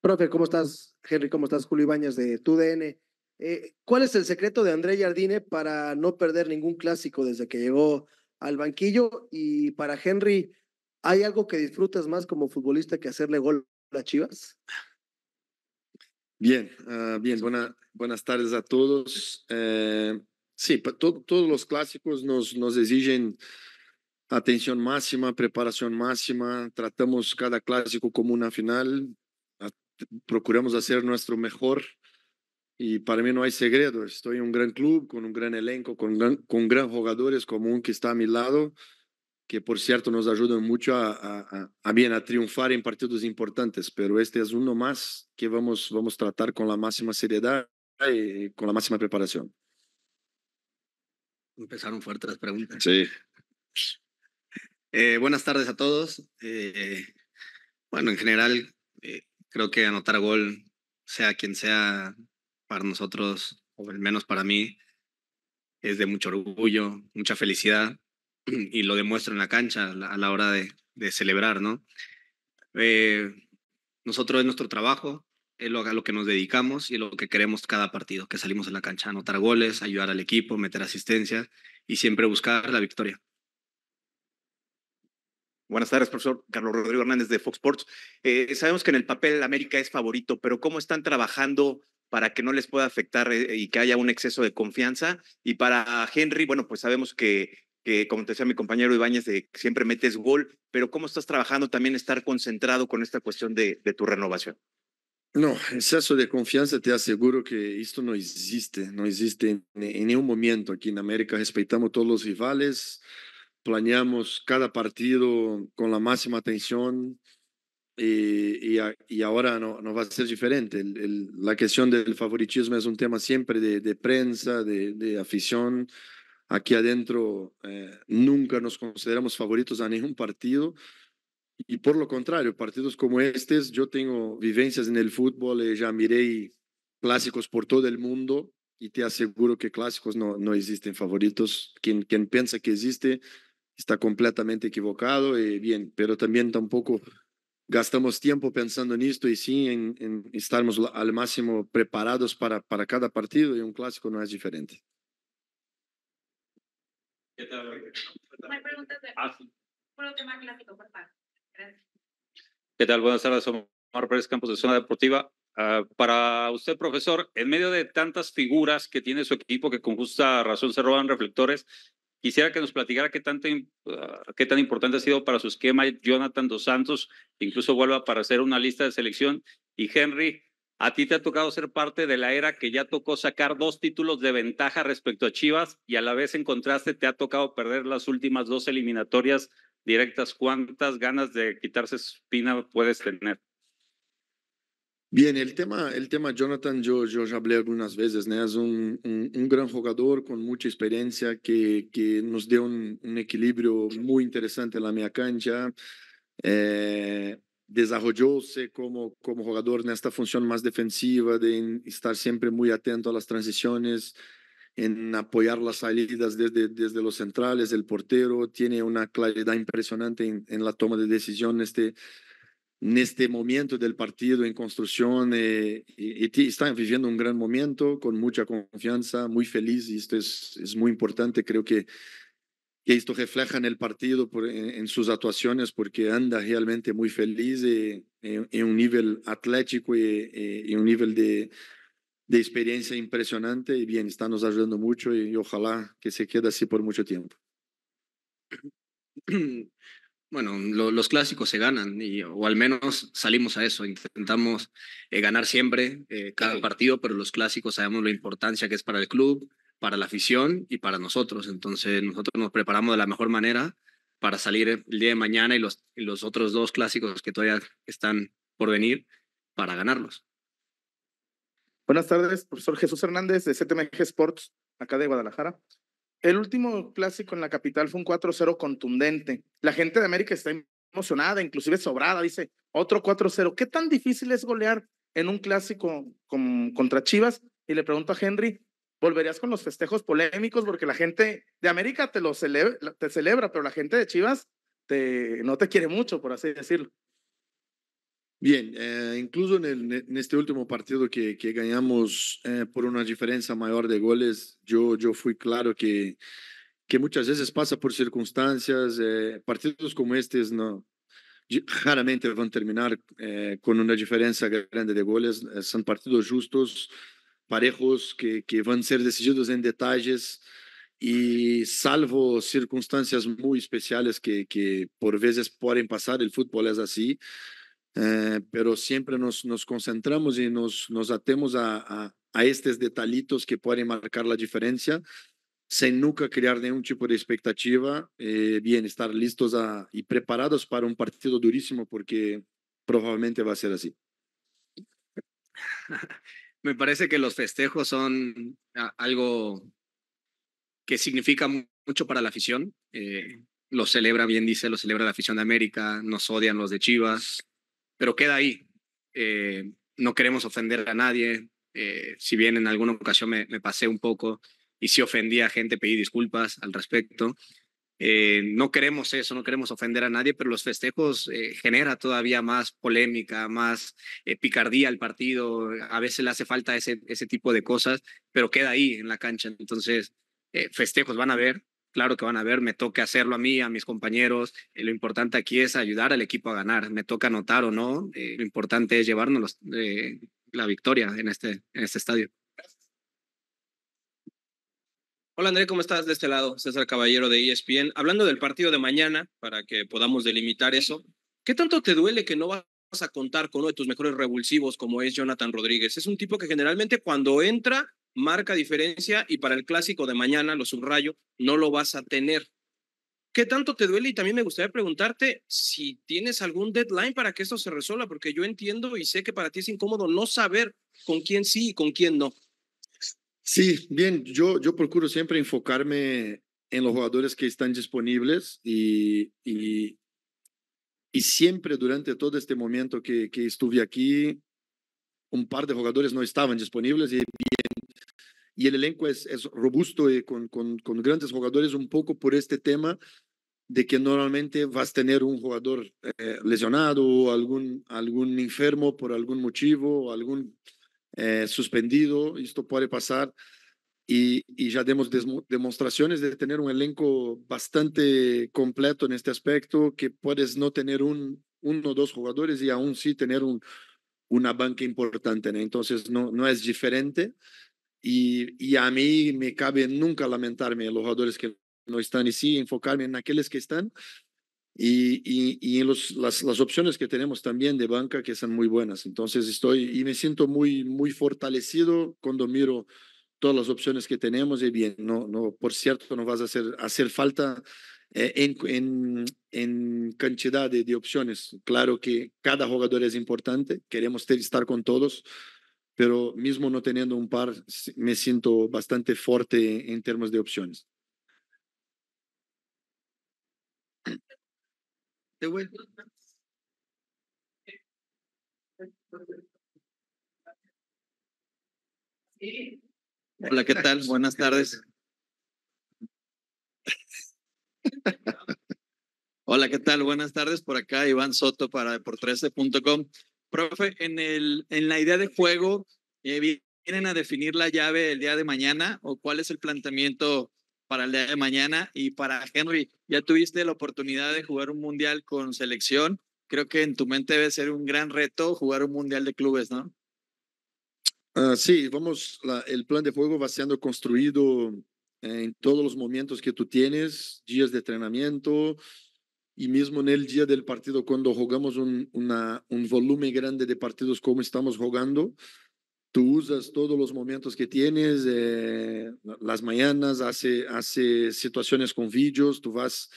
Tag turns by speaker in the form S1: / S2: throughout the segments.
S1: Profe, ¿cómo estás, Henry? ¿Cómo estás, Julio Ibañez de TUDN? Eh, ¿Cuál es el secreto de André Jardine para no perder ningún clásico desde que llegó al banquillo? Y para Henry, ¿hay algo que disfrutas más como futbolista que hacerle gol a Chivas?
S2: Bien, ah, bien, buenas tardes a todos. Eh, sí, todos los clásicos nos, nos exigen atención máxima, preparación máxima. Tratamos cada clásico como una final procuramos hacer nuestro mejor y para mí no hay segredo. Estoy en un gran club, con un gran elenco, con, gran, con jugadores como un que está a mi lado, que por cierto nos ayudan mucho a, bien, a triunfar en partidos importantes, pero este es uno más que vamos, vamos a tratar con la máxima seriedad y con la máxima preparación.
S1: Empezaron fuertes las preguntas. Sí. Eh, buenas tardes a todos. Eh, bueno, en general, eh, Creo que anotar gol, sea quien sea, para nosotros, o al menos para mí, es de mucho orgullo, mucha felicidad, y lo demuestro en la cancha a la hora de, celebrar, ¿no? Eh, nosotros es nuestro trabajo, es lo, a lo que nos dedicamos y lo que queremos cada partido, que salimos en la cancha, anotar goles, ayudar al equipo, meter asistencias y siempre buscar la victoria. Buenas tardes, profesor Carlos Rodrigo Hernández de Fox Sports. Eh, sabemos que en el papel América es favorito, pero ¿cómo están trabajando para que no les pueda afectar eh, y que haya un exceso de confianza? Y para Henry, bueno, pues sabemos que, que como te decía mi compañero Ibáñez, de, siempre
S2: metes gol, pero ¿cómo estás trabajando también estar concentrado con esta cuestión de, de tu renovación? No, exceso de confianza, te aseguro que esto no existe, no existe en, en ningún momento aquí en América. Respetamos todos los rivales, planeamos cada partido con la máxima atención eh, y, y, ahora no, no, va a ser diferente. la cuestión del favoritismo es un tema siempre de, prensa, de, afición. Aquí adentro eh, nunca nos consideramos favoritos a ningún partido. Y por lo contrario, partidos como este, yo tengo vivencias en el fútbol, eh, ya miré clásicos por todo el mundo y te aseguro que clásicos no, no existen favoritos. Quien, quien piensa que existe está completamente equivocado y eh, bien, pero también tampoco gastamos tiempo pensando en esto y sí en, en estarmos al máximo preparados para, para cada partido y un clásico no es diferente.
S1: ¿Qué tal? Ah, ¿Qué tal? Buenas tardes, Omar Pérez Campos de Zona Deportiva. Ah, para usted, profesor, en medio de tantas figuras que tiene su equipo que con justa razón se roban reflectores, Quisiera que nos platicara qué, ah, qué tan importante ha sido para su esquema Jonathan Dos Santos, incluso vuelva para hacer una lista de selección. Y Henry, a ti te ha tocado ser parte de la era que ya tocó sacar dos títulos de ventaja respecto a Chivas y a la vez en contraste te ha tocado perder las últimas dos eliminatorias
S2: directas. ¿Cuántas ganas de quitarse espina puedes tener? Bien, el tema, el tema Jonathan, yo, yo ya hablé algunas veces, es un, un, gran jugador con mucha experiencia que, que nos dio un, equilibrio muy interesante en la media cancha. Eh, desarrollóse como, como jugador en esta función más defensiva, de estar siempre muy atento a las transiciones, en apoyar las salidas desde, desde los centrales, el portero, tiene una claridad impresionante en, la toma de decisiones. Este, en este momento del partido en construcción eh, y, están viviendo un gran momento con mucha confianza, muy feliz y esto es, es muy importante. Creo que, que esto refleja en el partido, por, en, sus actuaciones, porque anda realmente muy feliz eh, en, un nivel atlético eh, y, un nivel de, experiencia impresionante y bien, está nos ayudando mucho y ojalá que se quede así por mucho tiempo.
S1: bueno, los clásicos se ganan, y, o al menos salimos a eso, intentamos eh, ganar siempre eh, cada partido, pero los clásicos sabemos la importancia que es para el club, para la afición y para nosotros. Entonces nosotros nos preparamos de la mejor manera para salir el día de mañana y los, y los otros dos clásicos que todavía están por venir para ganarlos.
S2: Buenas tardes, profesor Jesús Hernández de CTMG Sports,
S1: acá de Guadalajara. El último clásico en la capital fue un 4-0 contundente. La
S2: gente de América está emocionada, inclusive sobrada, dice, otro 4-0. ¿Qué tan difícil es golear en un clásico con, contra Chivas? Y le pregunto a Henry, ¿volverías con los festejos polémicos? Porque la gente de América te, lo celebra, te celebra, pero la gente de Chivas te, no te quiere mucho, por así decirlo. Bien, eh, incluso en, este último partido que, que ganamos eh, por una diferencia mayor de goles, yo, yo fui claro que, que muchas veces pasa por circunstancias, eh, partidos como estos no, raramente van a terminar con una diferencia grande de goles, son partidos justos, parejos, que, que van a ser decididos en detalles y salvo circunstancias muy especiales que, que por veces pueden pasar, el fútbol es así. Eh, pero siempre nos, nos, concentramos y nos, nos atemos a, a, a, estos detallitos que pueden marcar la diferencia sin nunca crear ningún tipo de expectativa, eh, bien, estar listos a, y preparados para un partido durísimo porque probablemente va a ser así.
S1: Me parece que los festejos son algo que significa mucho para la afición. Eh, lo celebra, bien dice, lo celebra la afición de América, nos odian los de Chivas, pero queda ahí. Eh, no queremos ofender a nadie. Eh, si bien en alguna ocasión me, pasé un poco y si ofendí a gente, pedí disculpas al respecto. Eh, no queremos eso, no queremos ofender a nadie, pero los festejos genera todavía más polémica, más picardía al partido. A veces le hace falta ese, ese tipo de cosas, pero queda ahí en la cancha. Entonces, festejos van a ver claro que van a ver, me toca hacerlo a mí, a mis compañeros. Eh, lo importante aquí es ayudar al equipo a ganar, me toca anotar o no. Eh, lo importante es llevarnos eh, la victoria en este, en este estadio. Hola André, ¿cómo estás de este lado? César Caballero de ESPN. Hablando del partido de mañana, para que podamos delimitar eso, ¿qué tanto te duele que no vas a contar con uno de tus mejores revulsivos como es Jonathan Rodríguez? Es un tipo que generalmente cuando entra marca diferencia y para el clásico de mañana, lo subrayo, no lo vas a tener. ¿Qué tanto te duele? Y también me gustaría preguntarte si tienes algún deadline para que esto se resuelva, porque yo entiendo y sé que para ti es
S2: incómodo no saber con quién sí y con quién no. Sí, bien, yo, yo procuro siempre enfocarme en los jugadores que están disponibles y, y, siempre durante todo este momento que, que estuve aquí, un par de jugadores no estaban disponibles y y el elenco es, robusto y eh, con, con, grandes jugadores un poco por este tema de que normalmente vas a tener un jugador eh, lesionado o algún, algún enfermo por algún motivo o algún eh, suspendido. Esto puede pasar y, ya demos demostraciones de tener un elenco bastante completo en este aspecto, que puedes no tener un, uno o dos jugadores y aún sí tener un, una banca importante. Entonces no, no es diferente. Y, a mí me cabe nunca lamentarme los jugadores que no están y sí enfocarme en aquellos que están y, en los, las, opciones que tenemos también de banca que son muy buenas. Entonces estoy y me siento muy, muy fortalecido cuando miro todas las opciones que tenemos y bien, no, no, por cierto, no vas a hacer, hacer falta eh, en, cantidad de, de, opciones. Claro que cada jugador es importante, queremos estar con todos, pero mismo no teniendo un par, me siento bastante fuerte en términos de opciones. Hola, ¿qué tal? Buenas tardes.
S1: Hola, ¿qué tal? Buenas tardes. Por acá Iván Soto para por 13.com. Profe, en, el, en la idea de juego, vienen a definir la llave el día de mañana o cuál es el planteamiento para el día de mañana? Y para Henry, ya tuviste la oportunidad de jugar un mundial con selección. Creo que en tu mente debe ser un gran reto jugar un mundial de clubes,
S2: ¿no? Ah, sí, vamos, el plan de juego va siendo construido en todos los momentos que tú tienes, días de entrenamiento y mismo en el día del partido, cuando jugamos un, un volumen grande de partidos como estamos jugando, tú usas todos los momentos que tienes, eh, las mañanas, hace, hace situaciones con vídeos, tú vas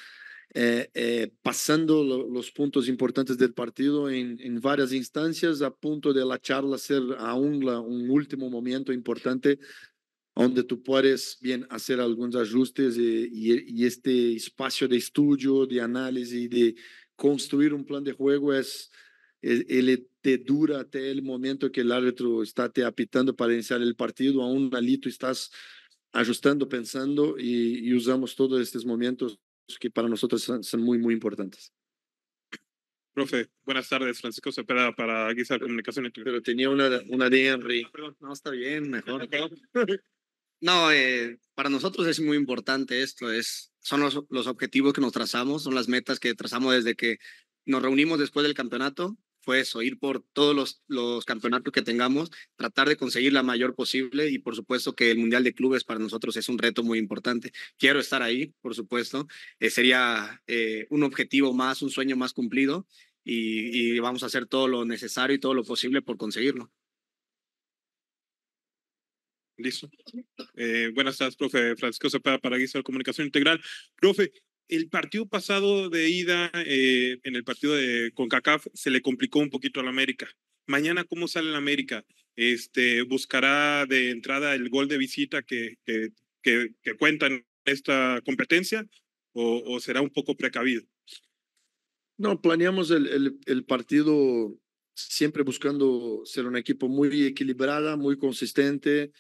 S2: eh, eh, pasando los puntos importantes del partido en, varias instancias, a punto de la charla ser aún un último momento importante donde tú puedes bien hacer algunos ajustes y, y este espacio de estudio, de análisis, de construir un plan de juego es él e, te dura hasta el momento que el árbitro está te apitando para iniciar el partido, aún malito estás ajustando, pensando y, usamos todos estos momentos que para nosotros son, muy, muy importantes.
S1: Profe, buenas tardes, Francisco Cepeda para Guisa Comunicación. Pero tenía una, una de Henry. Ah, no, está bien, mejor. Ah, no, eh, para nosotros es muy importante esto, es, son los, los objetivos que nos trazamos, son las metas que trazamos desde que nos reunimos después del campeonato fue eso, ir por todos los, los campeonatos que tengamos, tratar de conseguir la mayor posible y por supuesto que el Mundial de Clubes para nosotros es un reto muy importante. Quiero estar ahí, por supuesto, eh, sería eh, un objetivo más, un sueño más cumplido y, vamos a hacer todo lo necesario y todo lo posible por conseguirlo. Listo. Eh, buenas tardes, profe Francisco Cepeda para Guisa de Comunicación Integral. Profe, el partido pasado de ida, eh, en el partido de CONCACAF, se le complicó un poquito a la América. Mañana, ¿cómo sale la América? Este, buscará de entrada el gol de visita que, que,
S2: que, cuenta en esta competencia o, será un poco precavido? No, planeamos el, partido siempre buscando ser un equipo muy equilibrada, muy consistente,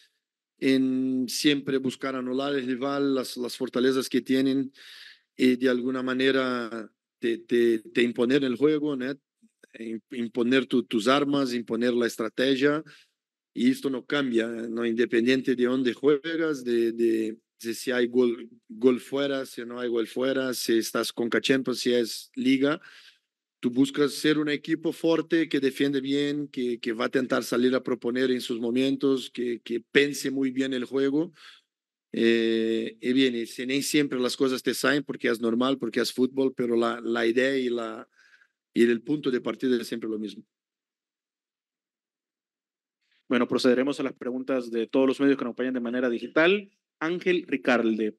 S2: en siempre buscar anular el rival, las, las fortalezas que tienen y de alguna manera te, te, imponer el juego, imponer tus armas, imponer la estrategia, y esto no cambia, ¿no? independiente de dónde juegas, de, de, si hay gol, fuera, si no hay gol fuera, si estás con Cachempo, si es liga, tú buscas ser un equipo fuerte que defiende bien, que, que va a intentar salir a proponer en sus momentos, que, que pense muy bien el juego, eh, y bien, si siempre las cosas te salen porque es normal, porque es fútbol, pero la, la idea y, la, y el punto de partida es siempre lo mismo. Bueno, procederemos a las preguntas de todos los medios que nos acompañan de manera digital. Ángel
S1: Ricarde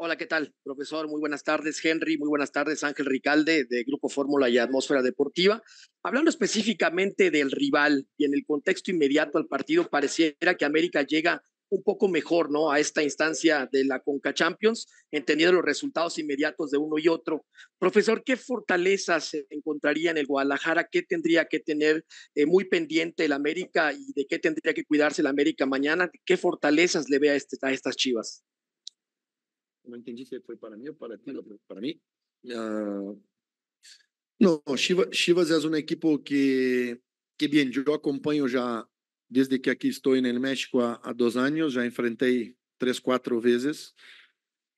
S1: Hola, ¿qué tal, profesor? Muy buenas tardes, Henry. Muy buenas tardes, Ángel Ricalde, de Grupo Fórmula y Atmósfera Deportiva. Hablando específicamente del rival y en el contexto inmediato al partido, pareciera que América llega un poco mejor, ¿no? A esta instancia de la Conca Champions, entendiendo los resultados inmediatos de uno y otro. Profesor, ¿qué fortalezas se encontraría en el Guadalajara? ¿Qué tendría que tener eh, muy pendiente el América y de qué tendría que cuidarse el América mañana? ¿Qué fortalezas le ve a este, estas chivas?
S2: não entendi se foi para mim ou para ti, para mim. Uh, não, Chivas, Chivas é uma equipe que, que bem, eu acompanho já desde que aqui estou no México há, há dois anos, já enfrentei três, quatro vezes.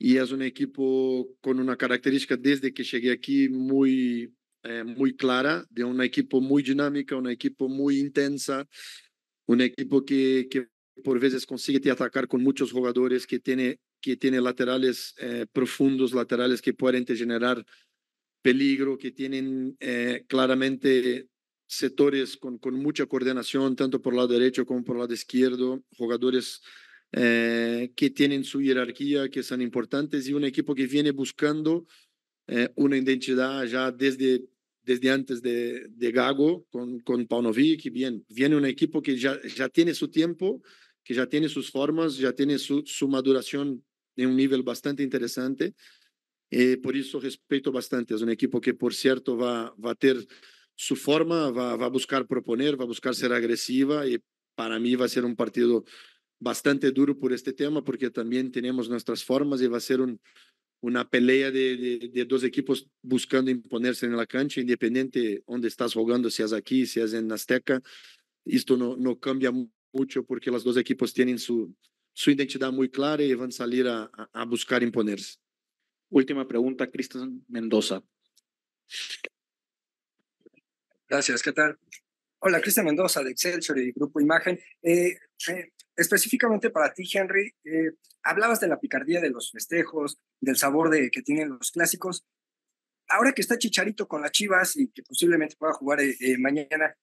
S2: E é uma equipe com uma característica, desde que cheguei aqui, muito é, muito clara, de uma equipe muito dinâmica, uma equipe muito intensa, uma equipe que, que por vezes consegue te atacar com muitos jogadores, que tem que tiene laterales eh, profundos, laterales que pueden generar peligro, que tienen eh, claramente sectores con, con, mucha coordinación, tanto por lado derecho como por el lado izquierdo, jugadores eh, que tienen su jerarquía, que son importantes, y un equipo que viene buscando una identidad ya desde, desde antes de, de Gago, con, con Paunovic, bien, viene un equipo que ya, ya tiene su tiempo, que ya tiene sus formas, ya tiene su, su maduración en un nivel bastante interesante. Eh, por eso respeto bastante. Es un equipo que, por cierto, va, va a tener su forma, va, a buscar proponer, va a buscar ser agresiva y para mí va a ser un partido bastante duro por este tema porque también tenemos nuestras formas y va a ser una pelea de, dos equipos buscando imponerse en la cancha, independiente donde estás jugando, si es aquí, si es en Azteca. Esto no, no cambia mucho porque los dos equipos tienen su, su identidad muy clara y e van a salir a, buscar imponerse. Última pregunta, Cristian Mendoza. Gracias, ¿qué Hola, Cristian Mendoza de Excelsior
S1: y Grupo Imagen. Eh, eh, específicamente para ti, Henry, eh, hablabas de la picardía de los festejos, del sabor de, que tienen los clásicos. Ahora que está Chicharito con las Chivas y que posiblemente pueda jugar mañana,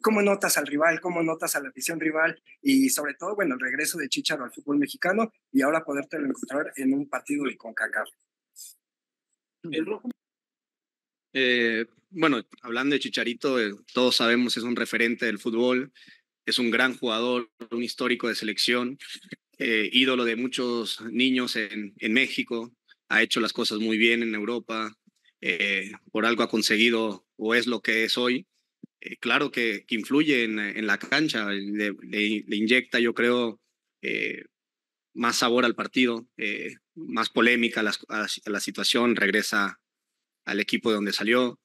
S1: cómo notas al rival, cómo notas a la afición rival y sobre todo, bueno, el regreso de Chicharo al fútbol mexicano y ahora poderte encontrar en un partido de CONCACAF. Eh, bueno, hablando de Chicharito, eh, todos sabemos es un referente del fútbol, es un gran jugador, un histórico de selección, eh, ídolo de muchos niños en, en, México, ha hecho las cosas muy bien en Europa, por algo ha conseguido o es lo que es hoy. Eh, claro que, influye en, la cancha, le, inyecta, yo creo, eh, más sabor al partido, eh, más polémica la, situación, regresa al equipo de donde salió,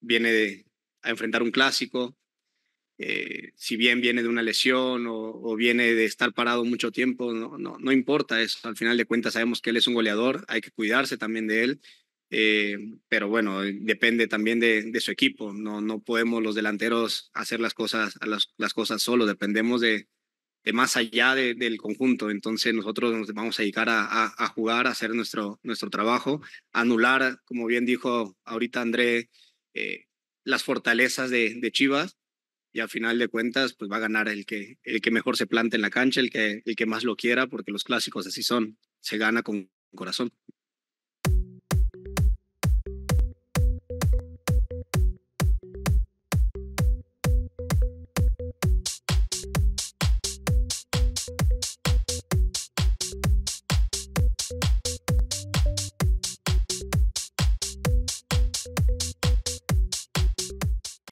S1: viene a enfrentar un clásico, si bien viene de una lesión o, viene de estar parado mucho tiempo, no, importa al final de cuentas sabemos que él es un goleador, hay que cuidarse también de él eh, pero bueno, eh, depende también de, su equipo. No, no podemos los delanteros hacer las cosas, las, las cosas solo, dependemos de, de más allá del conjunto. Entonces nosotros nos vamos a dedicar a, jugar, a hacer nuestro, nuestro trabajo, anular, como bien dijo ahorita André, eh, las fortalezas de, Chivas y al final de cuentas pues va a ganar el que, el que mejor se plante en la cancha, el que, el que más lo quiera, porque los clásicos así son, se gana con corazón.